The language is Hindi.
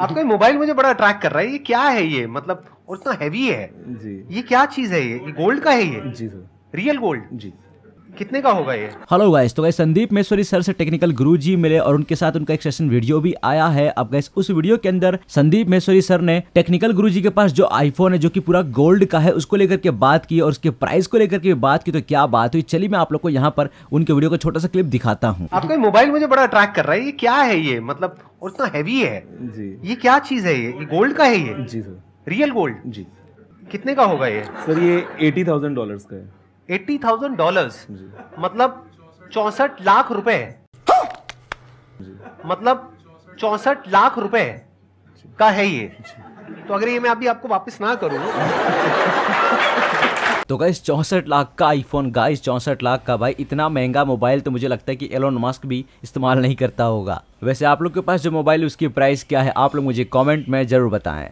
आपका मोबाइल मुझे बड़ा अट्रैक्ट कर रहा है ये क्या है ये मतलब और इतना हैवी है जी ये क्या चीज है ये, ये गोल्ड का है ये जी सर रियल गोल्ड जी कितने का होगा ये हेलो गाइस तो गाइस संदीप मेश्वरी सर से टेक्निकल गुरु जी मिले और उनके साथ उनका एक सेशन वीडियो भी आया है अब गाइस उस वीडियो के अंदर संदीप मेश्वरी सर ने टेक्निकल गुरु जी के पास जो आईफोन है जो कि पूरा गोल्ड का है उसको लेकर के बात की और उसके प्राइस को लेकर के बात की तो क्या बात हुई चलिए मैं आप लोग को यहाँ पर उनके वीडियो का छोटा सा क्लिप दिखाता हूँ आपका मोबाइल मुझे बड़ा अट्रैक्ट कर रहा है ये क्या है ये मतलब और इतना हैवी है जी ये क्या चीज़ है ये गोल्ड का है ये जी सर रियल गोल्ड जी कितने का होगा ये सर ये एटी थाउजेंड डॉलर का है एट्टी थाउजेंड डॉलर मतलब चौंसठ लाख रुपए मतलब चौंसठ लाख रुपए का है ये तो अगर ये मैं अभी आपको वापस ना करूँ तो गाइस चौंसठ लाख का आईफोन गाइस चौंसठ लाख का भाई इतना महंगा मोबाइल तो मुझे लगता है कि एलोन मास्क भी इस्तेमाल नहीं करता होगा वैसे आप लोग के पास जो मोबाइल उसकी प्राइस क्या है आप लोग मुझे कॉमेंट में ज़रूर बताएं